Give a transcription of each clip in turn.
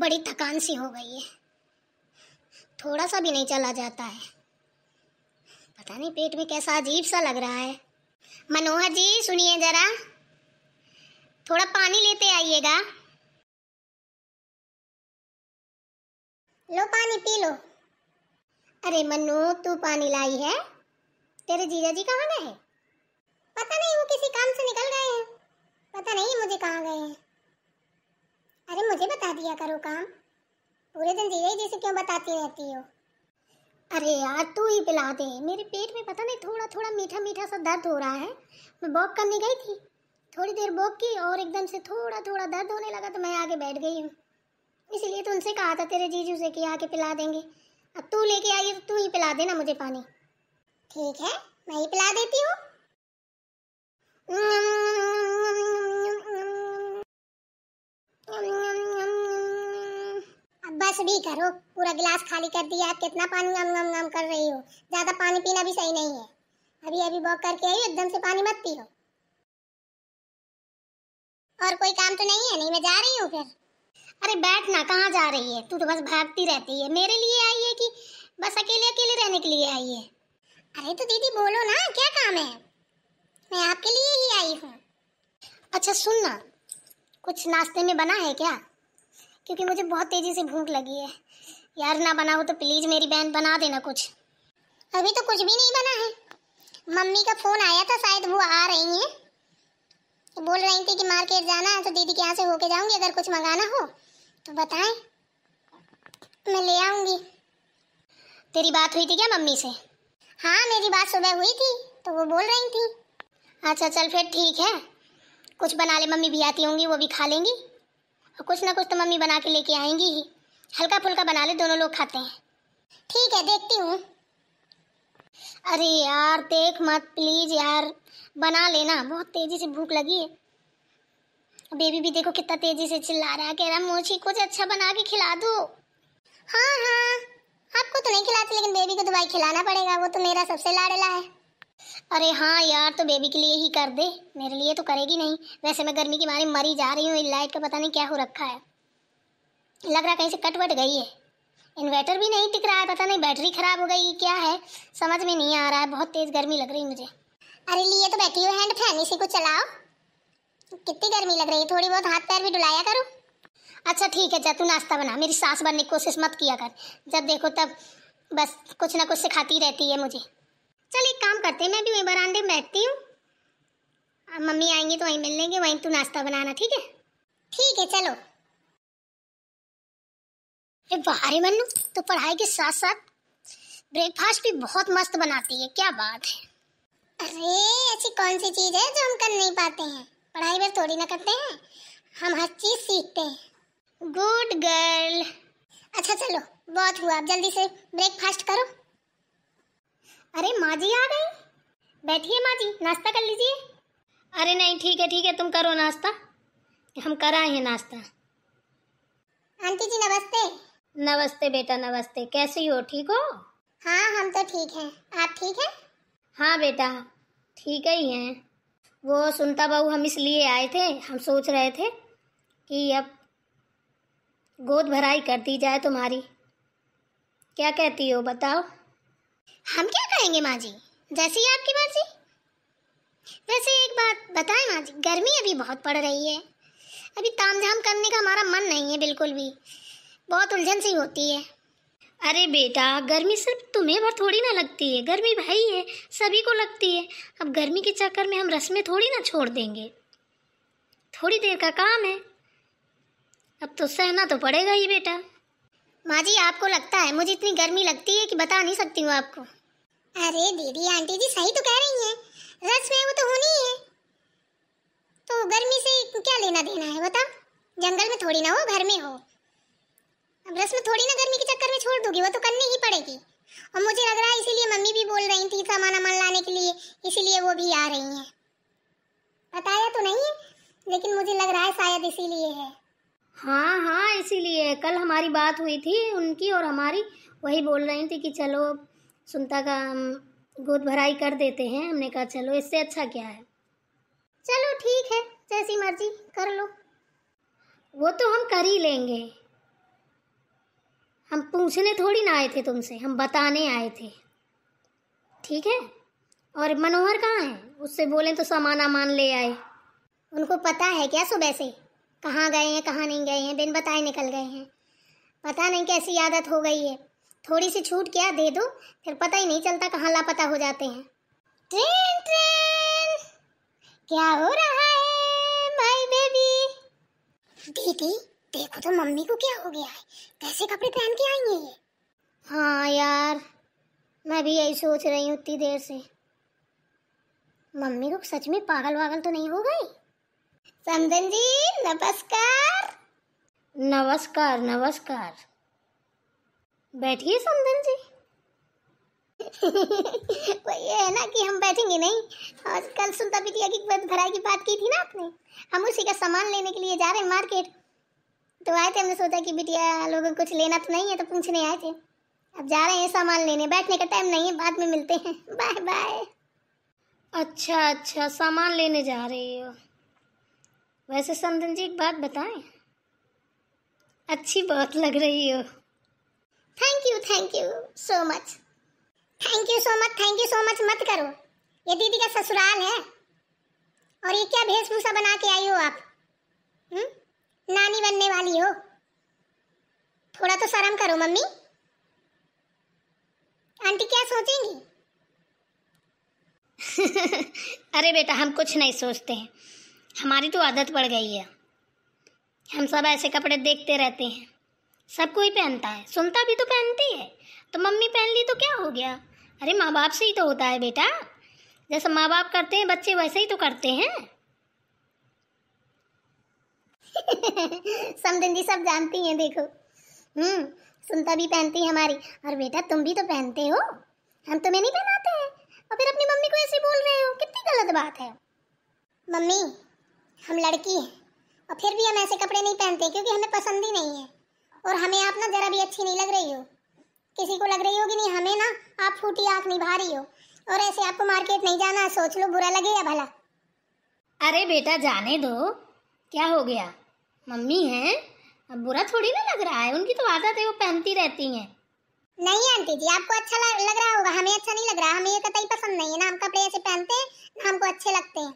बड़ी थकान सी हो गई है थोड़ा सा भी नहीं चला जाता है पता नहीं पेट में कैसा अजीब सा लग रहा है मनोहर जी सुनिए जरा थोड़ा पानी लेते आइएगा लो पानी पी लो अरे मनु तू पानी लाई है तेरे जीजा जी कहाँ गए पता नहीं वो किसी काम से निकल गए हैं पता नहीं मुझे कहाँ गए हैं दिया करो काम पूरे दिन धीरे जैसे क्यों बताती रहती हो अरे यार तू ही पिला दे मेरे पेट में पता नहीं थोड़ा थोड़ा मीठा मीठा सा दर्द हो रहा है मैं वॉक करने गई थी थोड़ी देर वॉक की और एकदम से थोड़ा थोड़ा दर्द होने लगा तो मैं आगे बैठ गई हूँ इसीलिए तो उनसे कहा था तेरे जीजू से कि आके पिला देंगे अब तू लेके आई तो तू ही पिला देना मुझे पानी ठीक है मैं ही पिला देती हूँ बस भी करो पूरा गिलास खाली कर दिया आप कितना पानी गम गम गम कर रही हो ज़्यादा पानी पीना भी सही नहीं है अभी अभी वॉक करके आई एकदम से पानी मत पियो और कोई काम तो नहीं है नहीं मैं जा रही हूँ फिर अरे बैठ ना कहाँ जा रही है तू तो बस भागती रहती है मेरे लिए आई है कि बस अकेले अकेले रहने के लिए आई है अरे तो दीदी बोलो ना क्या काम है मैं आपके लिए ही आई हूँ अच्छा सुन ना कुछ नाश्ते में बना है क्या क्योंकि मुझे बहुत तेज़ी से भूख लगी है यार ना बना हो तो प्लीज़ मेरी बहन बना देना कुछ अभी तो कुछ भी नहीं बना है मम्मी का फ़ोन आया था शायद वो आ रही हैं तो बोल रही थी कि मार्केट जाना है तो दीदी के यहाँ से होके जाऊँगी अगर कुछ मंगाना हो तो बताएं मैं ले आऊँगी तेरी बात हुई थी क्या मम्मी से हाँ मेरी बात सुबह हुई थी तो वो बोल रही थी अच्छा चल फिर ठीक है कुछ बना ले मम्मी भी आती होंगी वो भी खा लेंगी तो कुछ ना कुछ तो मम्मी बना के लेके आएंगी ही हल्का फुल्का बना ले दोनों लोग खाते हैं ठीक है देखती हूँ अरे यार देख मत प्लीज़ यार बना लेना बहुत तेज़ी से भूख लगी है बेबी भी देखो कितना तेज़ी से चिल्ला रहा है कह रहा मोची कुछ अच्छा बना के खिला दो हाँ हाँ आपको तो नहीं खिलाते लेकिन बेबी को दुबई तो खिलाना पड़ेगा वो तो मेरा सबसे लाड़ला है अरे हाँ यार तो बेबी के लिए ही कर दे मेरे लिए तो करेगी नहीं वैसे मैं गर्मी की मारे मरी जा रही हूँ लाइट का पता नहीं क्या हो रखा है लग रहा कहीं से कट वट गई है इन्वर्टर भी नहीं टिक रहा है पता नहीं बैटरी ख़राब हो गई क्या है समझ में नहीं आ रहा है बहुत तेज़ गर्मी लग रही मुझे अरे लिए तो बैठी हो हैंड फैन इसी को चलाओ कितनी गर्मी लग रही है थोड़ी बहुत हाथ पैर भी डुलाया करो अच्छा ठीक है जा तू नाश्ता बना मेरी सास बनने की कोशिश मत किया कर जब देखो तब बस कुछ ना कुछ सिखाती रहती है मुझे चल एक काम करते हैं मैं भी वहीं बरामदे में बैठती हूँ मम्मी आएंगी तो वहीं मिल लेंगे वहीं तू नाश्ता बनाना ठीक है ठीक है चलो अरे बाहर रे मन्नू तो पढ़ाई के साथ साथ ब्रेकफास्ट भी बहुत मस्त बनाती है क्या बात है अरे ऐसी कौन सी चीज़ है जो हम कर नहीं पाते हैं पढ़ाई बस थोड़ी ना करते हैं हम हर चीज़ सीखते हैं गुड गर्ल अच्छा चलो बहुत हुआ आप जल्दी से ब्रेकफास्ट करो अरे माँ जी आ गई बैठिए माँ जी नाश्ता कर लीजिए अरे नहीं ठीक है ठीक है तुम करो नाश्ता हम कर आए हैं नाश्ता आंटी जी नमस्ते नमस्ते बेटा नमस्ते कैसी हो ठीक हो हाँ हम तो ठीक हैं आप ठीक हैं हाँ बेटा ठीक ही हैं वो सुनता बहू हम इसलिए आए थे हम सोच रहे थे कि अब गोद भराई कर दी जाए तुम्हारी क्या कहती हो बताओ हम क्या कहेंगे माँ जी जैसे ही आपकी मर्जी वैसे एक बात बताएं माँ जी गर्मी अभी बहुत पड़ रही है अभी ताम झाम करने का हमारा मन नहीं है बिल्कुल भी बहुत उलझन सी होती है अरे बेटा गर्मी सिर्फ तुम्हें भर थोड़ी ना लगती है गर्मी भाई है सभी को लगती है अब गर्मी के चक्कर में हम रस्में थोड़ी ना छोड़ देंगे थोड़ी देर का काम है अब तो सहना तो पड़ेगा ही बेटा माँ जी आपको लगता है मुझे इतनी गर्मी लगती है कि बता नहीं सकती हूँ आपको अरे दीदी आंटी जी सही तो कह रही हैं रस में वो तो होनी है तो गर्मी से क्या लेना देना है बता जंगल में थोड़ी ना हो घर में हो अब रस में थोड़ी ना गर्मी के चक्कर में छोड़ दूंगी वो तो करनी ही पड़ेगी और मुझे लग रहा है इसीलिए मम्मी भी बोल रही थी सामान अमान लाने के लिए इसीलिए वो भी आ रही हैं बताया तो नहीं है लेकिन मुझे लग रहा है शायद इसीलिए है हाँ इसीलिए कल हमारी बात हुई थी उनकी और हमारी वही बोल रही थी कि चलो सुनता का हम गोद भराई कर देते हैं हमने कहा चलो इससे अच्छा क्या है चलो ठीक है जैसी मर्जी कर लो वो तो हम कर ही लेंगे हम पूछने थोड़ी ना आए थे तुमसे हम बताने आए थे ठीक है और मनोहर कहाँ है उससे बोलें तो सामान आमान ले आए उनको पता है क्या सुबह से कहाँ गए हैं कहाँ नहीं गए हैं बिन बताए निकल गए हैं पता नहीं कैसी आदत हो गई है थोड़ी सी छूट क्या दे दो फिर पता ही नहीं चलता कहाँ लापता हो जाते हैं ट्रेन ट्रेन क्या हो रहा है माय बेबी दीदी देखो तो मम्मी को क्या हो गया है कैसे कपड़े पहन के आई हैं ये हाँ यार मैं भी यही सोच रही हूँ उतनी देर से मम्मी को सच में पागल वागल तो नहीं हो गई समधन जी नमस्कार नमस्कार नमस्कार बैठिए समधन जी वो ये है ना कि हम बैठेंगे नहीं आज कल सुनता बिटिया की भराई की बात की थी ना आपने हम उसी का सामान लेने के लिए जा रहे हैं मार्केट तो आए थे हमने सोचा कि बिटिया लोगों को कुछ लेना तो नहीं है तो पूछने आए थे अब जा रहे हैं सामान लेने बैठने का टाइम नहीं है बाद में मिलते हैं बाय बाय अच्छा अच्छा सामान लेने जा रही हो वैसे समधन जी एक बात बताएं अच्छी बात लग रही हो thank you thank you so much thank you so much thank you so much मत करो ये दीदी का ससुराल है और ये क्या भेषभूषा बना के आई हो आप हुँ? हम्म? नानी बनने वाली हो थोड़ा तो शर्म करो मम्मी आंटी क्या सोचेंगी अरे बेटा हम कुछ नहीं सोचते हैं हमारी तो आदत पड़ गई है हम सब ऐसे कपड़े देखते रहते हैं सब कोई पहनता है सुनता भी तो पहनती है तो मम्मी पहन ली तो क्या हो गया अरे माँ बाप से ही तो होता है बेटा जैसे माँ बाप करते हैं बच्चे वैसे ही तो करते हैं समझन जी सब जानती हैं देखो हम्म सुनता भी पहनती है हमारी और बेटा तुम भी तो पहनते हो हम तुम्हें नहीं पहनाते हैं और फिर अपनी मम्मी को ऐसे बोल रहे हो कितनी गलत बात है मम्मी हम लड़की हैं और फिर भी हम ऐसे कपड़े नहीं पहनते क्योंकि हमें पसंद ही नहीं है और हमें आप ना ज़रा भी अच्छी नहीं लग रही हो किसी को लग रही होगी नहीं हमें ना आप फूटी आँख नहीं भा रही हो और ऐसे आपको मार्केट नहीं जाना सोच लो बुरा या भला अरे बेटा जाने दो क्या हो गया मम्मी हैं अब बुरा थोड़ी ना लग रहा है उनकी तो आदत है वो पहनती रहती हैं नहीं आंटी जी आपको अच्छा लग रहा होगा हमें अच्छा नहीं लग रहा हमें ये कतई पसंद नहीं है ना हम कपड़े ऐसे पहनते हैं ना हमको अच्छे लगते हैं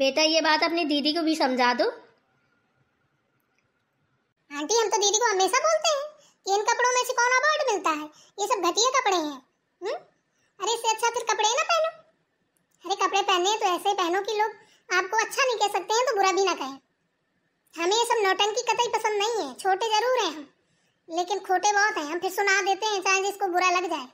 बेटा ये बात अपनी दीदी को भी समझा दो आंटी हम तो दीदी को हमेशा बोलते हैं कि इन कपड़ों में से कौन अवार्ड मिलता है ये सब घटिया कपड़े हैं हुँ? हम्म? अरे इससे अच्छा फिर कपड़े ना पहनो अरे कपड़े पहने तो ऐसे पहनो कि लोग आपको अच्छा नहीं कह सकते हैं तो बुरा भी ना कहें हमें ये सब नौटन की कतई पसंद नहीं है छोटे जरूर हैं हम लेकिन खोटे बहुत हैं हम फिर सुना देते हैं चाहे जिसको बुरा लग जाए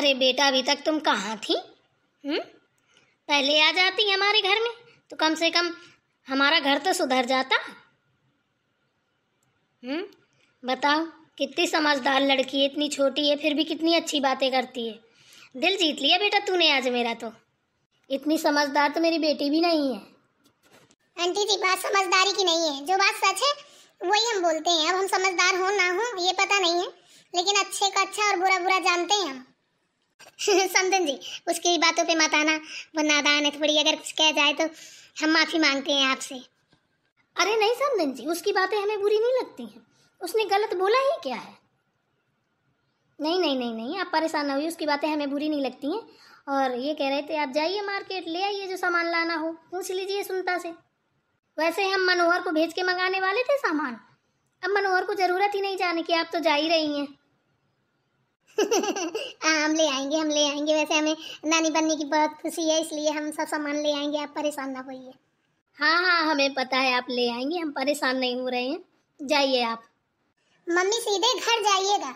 अरे बेटा अभी तक तुम कहाँ थी हुँ? हम्म? पहले आ जाती हमारे घर में तो कम से कम हमारा घर तो सुधर जाता हम्म बताओ कितनी समझदार लड़की है इतनी छोटी है फिर भी कितनी अच्छी बातें करती है दिल जीत लिया बेटा तूने आज मेरा तो इतनी समझदार तो मेरी बेटी भी नहीं है आंटी जी बात समझदारी की नहीं है जो बात सच है वही हम बोलते हैं अब हम समझदार हो ना हो ये पता नहीं है लेकिन अच्छे का अच्छा और बुरा बुरा जानते हैं हम समझन जी उसकी बातों पे मत आना वो नादान है थोड़ी अगर कुछ कह जाए तो हम माफ़ी मांगते हैं आपसे अरे नहीं समझन जी उसकी बातें हमें बुरी नहीं लगती हैं उसने गलत बोला ही क्या है नहीं नहीं नहीं नहीं आप परेशान ना होइए उसकी बातें हमें बुरी नहीं लगती हैं और ये कह रहे थे आप जाइए मार्केट ले आइए जो सामान लाना हो पूछ लीजिए सुनता से वैसे हम मनोहर को भेज के मंगाने वाले थे सामान अब मनोहर को ज़रूरत ही नहीं जाने की आप तो जा ही रही हैं हाँ, हम ले आएंगे हम ले आएंगे वैसे हमें नानी बनने की बहुत खुशी है इसलिए हम सब सामान ले आएंगे आप परेशान ना होइए हाँ हाँ हमें पता है आप ले आएंगे हम परेशान नहीं हो रहे हैं जाइए आप मम्मी सीधे घर जाइएगा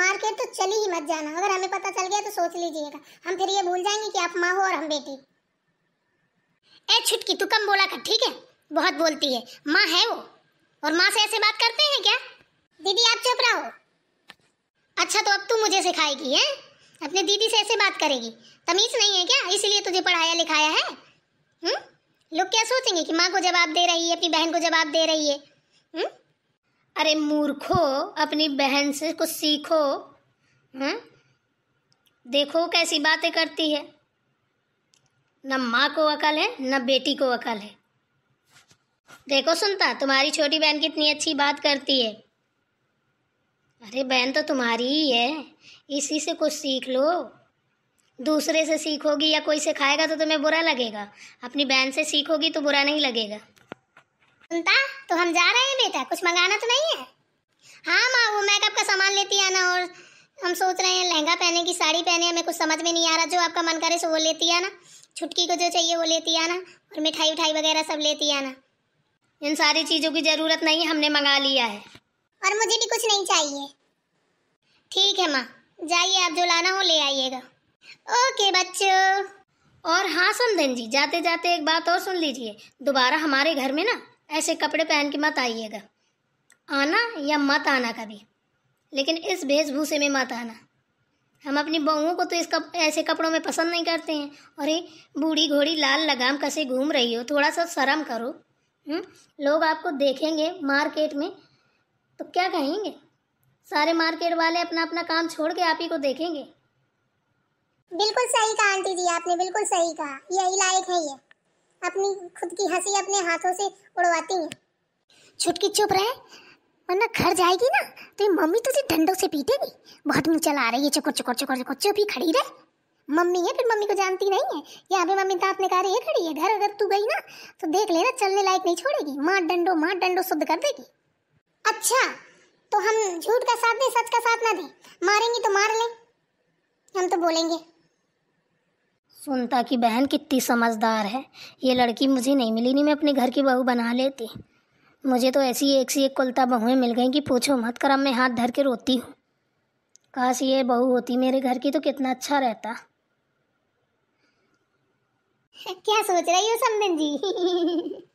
मार्केट तो चली ही मत जाना अगर हमें पता चल गया तो सोच लीजिएगा हम फिर ये भूल जाएंगे कि आप माँ हो और हम बेटी ए छुटकी तू कम बोला कर ठीक है बहुत बोलती है माँ है वो और माँ से ऐसे बात करते हैं क्या दीदी आप चुप रहो अच्छा तो अब तू मुझे सिखाएगी है अपने दीदी से ऐसे बात करेगी तमीज नहीं है क्या इसीलिए तुझे पढ़ाया लिखाया है हुँ? हम्म? लोग क्या सोचेंगे कि माँ को जवाब दे रही है अपनी बहन को जवाब दे रही है हुँ? हम्म? अरे मूर्खो अपनी बहन से कुछ सीखो हुँ? हम्म? देखो कैसी बातें करती है न माँ को अकल है न बेटी को अकल है देखो सुनता तुम्हारी छोटी बहन कितनी अच्छी बात करती है अरे बहन तो तुम्हारी ही है इसी से कुछ सीख लो दूसरे से सीखोगी या कोई सिखाएगा तो तुम्हें बुरा लगेगा अपनी बहन से सीखोगी तो बुरा नहीं लगेगा सुनता तो हम जा रहे हैं बेटा कुछ मंगाना तो नहीं है हाँ माँ वो मेकअप का सामान लेती आना और हम सोच रहे हैं लहंगा पहने की साड़ी पहने हमें कुछ समझ में नहीं आ रहा जो आपका मन करे सो वो लेती आना छुटकी को जो चाहिए वो लेती आना और मिठाई उठाई वगैरह सब लेती आना इन सारी चीज़ों की ज़रूरत नहीं हमने मंगा लिया है और मुझे भी कुछ नहीं चाहिए ठीक है माँ जाइए आप जो लाना हो ले आइएगा ओके बच्चों और हाँ समधन जी जाते जाते एक बात और सुन लीजिए दोबारा हमारे घर में ना ऐसे कपड़े पहन के मत आइएगा आना या मत आना कभी लेकिन इस वेशभूषे में मत आना हम अपनी बहुओं को तो इस कप, ऐसे कपड़ों में पसंद नहीं करते हैं और ये बूढ़ी घोड़ी लाल लगाम कसे घूम रही हो थोड़ा सा शर्म करो हुँ? हम्म, लोग आपको देखेंगे मार्केट में तो क्या कहेंगे सारे मार्केट वाले अपना अपना काम छोड़ के आप ही को देखेंगे बिल्कुल सही कहा आंटी जी आपने बिल्कुल सही कहा यही लायक है ये अपनी खुद की हंसी अपने हाथों से उड़वाती है छुटकी चुप रहे वरना घर जाएगी ना तो ये मम्मी तुझे डंडों से पीटेगी बहुत मुँह चला रही है चुकुर चुकुर चुकुर चुकुर चुप ही खड़ी रहे मम्मी है फिर मम्मी को जानती नहीं है यहाँ पे मम्मी ताप निकाल रही है खड़ी है घर अगर तू गई ना तो देख लेना चलने लायक नहीं छोड़ेगी माँ डंडो माँ डंडो शुद्ध कर देगी अच्छा तो हम झूठ का साथ दें सच का साथ ना दें मारेंगे तो मार लें हम तो बोलेंगे सुनता की बहन कितनी समझदार है ये लड़की मुझे नहीं मिली नहीं मैं अपने घर की बहू बना लेती मुझे तो ऐसी एक सी एक कुलता बहुएं मिल गई कि पूछो मत कर अब मैं हाथ धर के रोती हूँ काश ये बहू होती मेरे घर की तो कितना अच्छा रहता क्या सोच रही हो समधन जी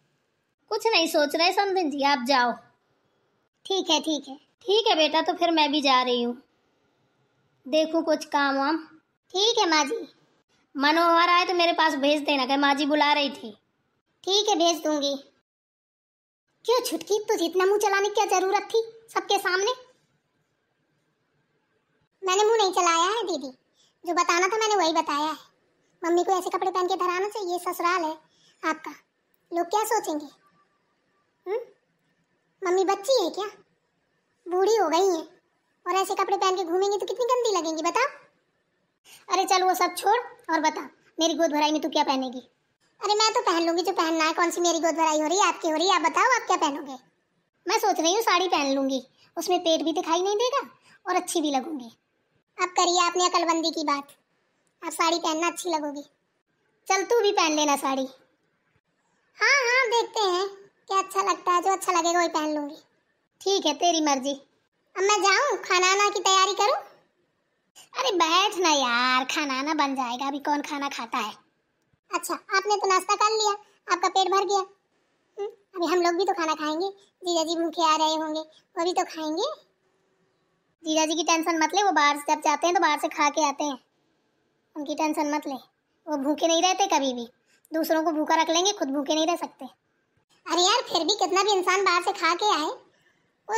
कुछ नहीं सोच रहे समधन जी आप जाओ ठीक है ठीक है ठीक है बेटा तो फिर मैं भी जा रही हूँ देखूँ कुछ काम वाम ठीक है माँ जी मनोहर आए तो मेरे पास भेज देना कहीं माँ जी बुला रही थी ठीक है भेज दूंगी क्यों छुटकी तुझे इतना मुंह चलाने की क्या जरूरत थी सबके सामने मैंने मुंह नहीं चलाया है दीदी जो बताना था मैंने वही बताया है मम्मी को ऐसे कपड़े पहन के धराना चाहिए ससुराल है आपका लोग क्या सोचेंगे हुँ? हम्म? बच्ची है क्या बूढ़ी हो गई है और ऐसे कपड़े पहन के घूमेंगी तो कितनी गंदी लगेंगी बता अरे चल वो सब छोड़ और बता मेरी गोद भराई में तू क्या पहनेगी अरे मैं तो पहन लूंगी जो पहनना है कौन सी मेरी गोद भराई हो रही है आपकी हो रही है आप बताओ आप क्या पहनोगे मैं सोच रही हूँ साड़ी पहन लूंगी उसमें पेट भी दिखाई नहीं देगा और अच्छी भी लगूंगी अब करिए आपने अकलबंदी की बात आप साड़ी पहनना अच्छी लगोगी चल तू भी पहन लेना साड़ी हाँ हाँ देखते हैं क्या अच्छा लगता है जो अच्छा लगेगा वही पहन लूँगी ठीक है तेरी मर्जी अब मैं जाऊँ खाना आना की तैयारी करूँ अरे बैठ ना यार खाना आना बन जाएगा अभी कौन खाना खाता है अच्छा आपने तो नाश्ता कर लिया आपका पेट भर गया हम्म, अभी हम लोग भी तो खाना खाएंगे जीजा जी भूखे आ रहे होंगे वो भी तो खाएंगे जीजा जी की टेंशन मत ले वो बाहर से जब जाते हैं तो बाहर से खा के आते हैं उनकी टेंशन मत ले वो भूखे नहीं रहते कभी भी दूसरों को भूखा रख लेंगे खुद भूखे नहीं रह सकते अरे यार फिर भी कितना भी इंसान बाहर से खा के आए वो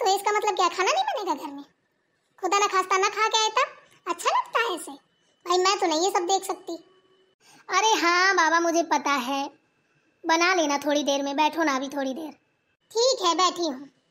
तो इसका मतलब क्या खाना नहीं बनेगा घर में खुदा ना खास्ता ना खा के आए तब अच्छा लगता है इसे भाई मैं तो नहीं ये सब देख सकती अरे हाँ बाबा मुझे पता है बना लेना थोड़ी देर में बैठो ना अभी थोड़ी देर ठीक है बैठी हूँ